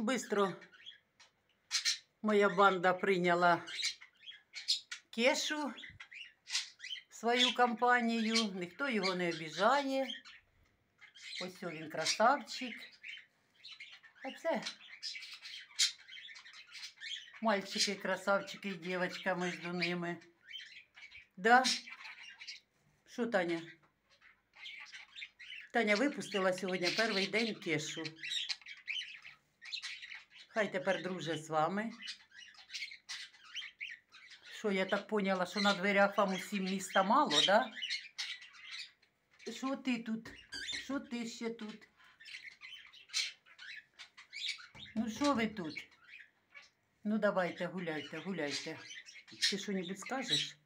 Бистро моя банда прийняла кешу в свою компанію, ніхто його не обіжає. Ось він красавчик. А це мальчики, красавчики і дівчатка між ними. Да? Що, Таня? Таня випустила сьогодні перший день кешу. Хай тепер, друже, з вами. Що я так поняла, що на дверях вам усім міста мало, да? Що ти тут? Що ти ще тут? Ну, що ви тут? Ну, давайте, гуляйте, гуляйте. Ти що небудь скажеш?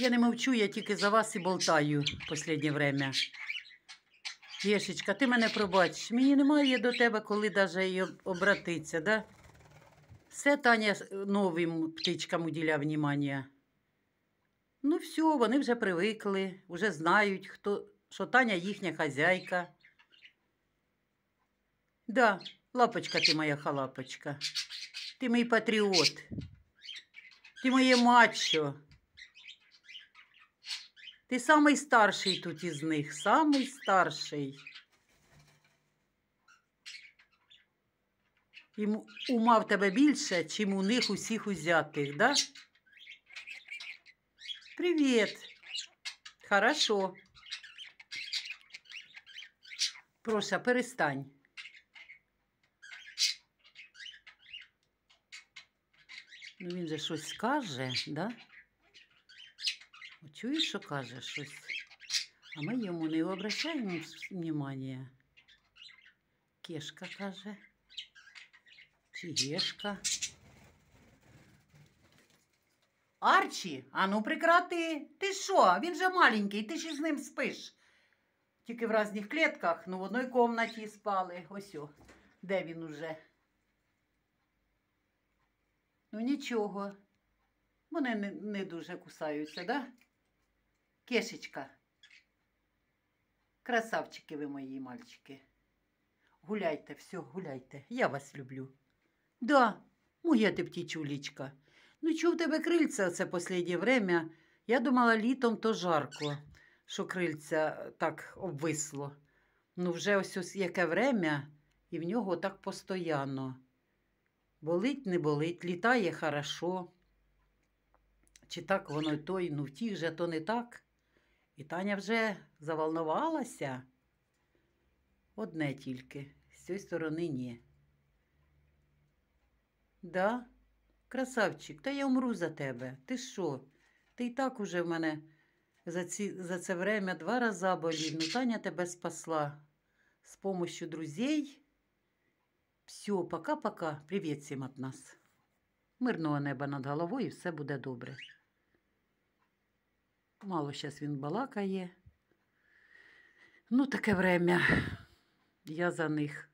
Я не мовчу, я тільки за вас і болтаю в останнє час. Єшечка, ти мене пробачиш, мені немає до тебе, коли навіть обратитися, да? Все Таня новим птичкам уділяв внімання. Ну, все, вони вже привикли, вже знають, хто, що Таня їхня хазяйка. Да, лапочка ти моя халапочка. Ти мій патріот, ти моє мачо. Ти самий старший тут із них, самий старший. Їм ума в тебе більше, чим у них усіх узятих, да? Привіт. Хорошо. Прошу, перестань. Ну, він же щось скаже, да? Чуєш, що каже щось, а ми йому не обращаємо внимання. Кешка каже, чи гешка. Арчі, а ну прекрати. Ти що? Він же маленький, ти ще з ним спиш. Тільки в різних клітках, ну в одній кімнаті спали. Ось о, де він уже? Ну нічого. Вони не, не дуже кусаються, так? Да? Кешечка. Красавчики ви мої мальчики. Гуляйте, все, гуляйте. Я вас люблю. Да, моя ти птічулічка. Ну, чув тебе крильця це останнє время. Я думала, літом то жарко, що крильця так обвисло. Ну, вже ось, ось яке время, і в нього так постоянно. Болить, не болить, літає хорошо. Чи так воно й той? ну в же то не так. І Таня вже заволнувалася. Одне тільки, з цієї сторони ні. Да, красавчик, та я умру за тебе. Ти що? Ти й так уже в мене за ці, за це время два рази болів. Ну, Таня тебе спасла з помощью друзей. Все, пока-пока. Привіт всім від нас. Мирного неба над головою, все буде добре. Мало зараз він балакає. Ну, таке время я за них.